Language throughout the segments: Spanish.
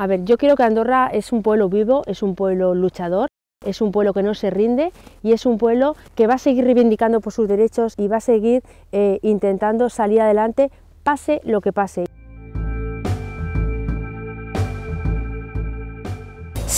A ver, yo quiero que Andorra es un pueblo vivo, es un pueblo luchador, es un pueblo que no se rinde y es un pueblo que va a seguir reivindicando por sus derechos y va a seguir eh, intentando salir adelante pase lo que pase.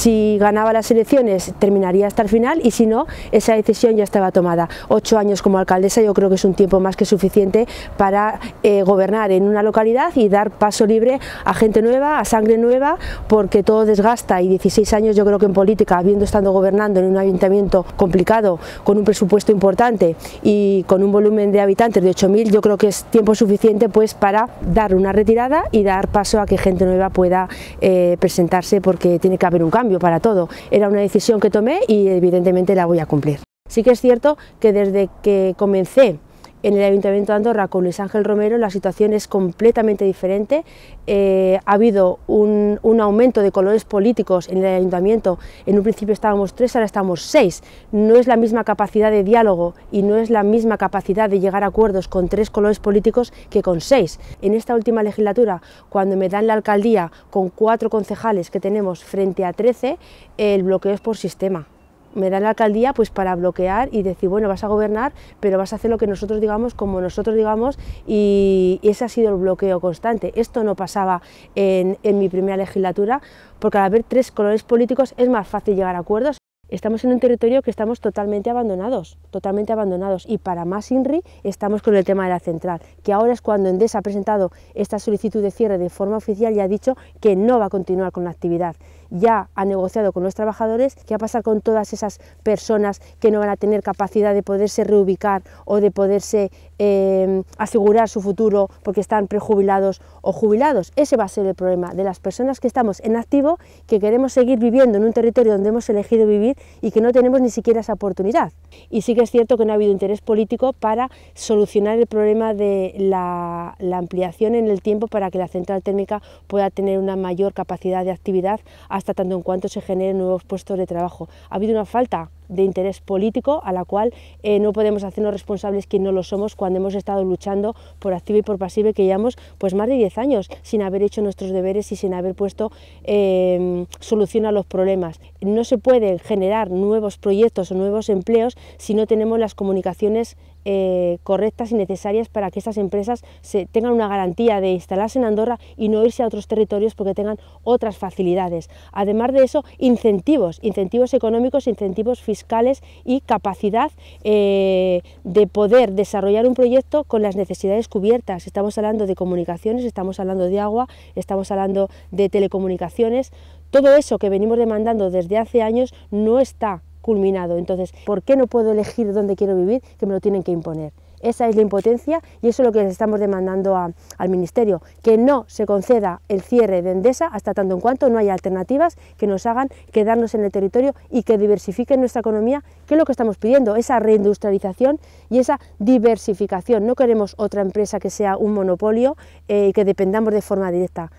si ganaba las elecciones terminaría hasta el final y si no, esa decisión ya estaba tomada. Ocho años como alcaldesa yo creo que es un tiempo más que suficiente para eh, gobernar en una localidad y dar paso libre a gente nueva, a sangre nueva, porque todo desgasta y 16 años yo creo que en política, habiendo estado gobernando en un ayuntamiento complicado, con un presupuesto importante y con un volumen de habitantes de 8.000, yo creo que es tiempo suficiente pues para dar una retirada y dar paso a que gente nueva pueda eh, presentarse porque tiene que haber un cambio para todo. Era una decisión que tomé y evidentemente la voy a cumplir. Sí que es cierto que desde que comencé en el Ayuntamiento de Andorra con Luis Ángel Romero la situación es completamente diferente. Eh, ha habido un, un, aumento de colores políticos en el Ayuntamiento. En un principio estábamos tres, ahora estamos seis. No es la misma capacidad de diálogo y no es la misma capacidad de llegar a acuerdos con tres colores políticos que con seis. En esta última legislatura, cuando me dan la alcaldía con cuatro concejales que tenemos frente a trece, el bloqueo es por sistema me da la alcaldía pues para bloquear y decir, bueno, vas a gobernar, pero vas a hacer lo que nosotros digamos, como nosotros digamos, y ese ha sido el bloqueo constante. Esto no pasaba en, en mi primera legislatura, porque al haber tres colores políticos es más fácil llegar a acuerdos estamos en un territorio que estamos totalmente abandonados, totalmente abandonados. Y para más INRI estamos con el tema de la central, que ahora es cuando Endesa ha presentado esta solicitud de cierre de forma oficial y ha dicho que no va a continuar con la actividad. Ya ha negociado con los trabajadores qué va a pasar con todas esas personas que no van a tener capacidad de poderse reubicar o de poderse em, asegurar su futuro porque están prejubilados o jubilados. Ese va a ser el problema de las personas que estamos en activo, que queremos seguir viviendo en un territorio donde hemos elegido vivir y que no tenemos ni siquiera esa oportunidad. Y sí que es cierto que no ha habido interés político para solucionar el problema de la, ampliación en el tiempo para que la central térmica pueda tener una mayor capacidad de actividad hasta tanto en cuanto se generen nuevos puestos de trabajo. Ha habido una falta de interés político a la cual eh, no podemos hacernos responsables que no lo somos cuando hemos estado luchando por activa y por pasiva que llevamos pues más de 10 años sin haber hecho nuestros deberes y sin haber puesto em, solución a los problemas. No se pueden generar nuevos proyectos o nuevos empleos si no tenemos las comunicaciones eh, correctas y necesarias para que estas empresas se, tengan una garantía de instalarse en Andorra y no irse a otros territorios porque tengan otras facilidades. Además de eso, incentivos, incentivos económicos, incentivos fiscales y capacidad eh, de poder desarrollar un proyecto con las necesidades cubiertas. Estamos hablando de comunicaciones, estamos hablando de agua, estamos hablando de telecomunicaciones. Todo eso que venimos demandando desde hace años no está culminado. Entonces, ¿por qué no puedo elegir dónde quiero vivir? Que me lo tienen que imponer. Esa es la impotencia y eso es lo que les estamos demandando al Ministerio, que no se conceda el cierre de Endesa hasta tanto en cuanto no haya alternativas que nos hagan quedarnos en el territorio y que diversifiquen nuestra economía, que es lo que estamos pidiendo, esa reindustrialización y esa diversificación. No queremos otra empresa que sea un monopolio eh, y que dependamos de forma directa.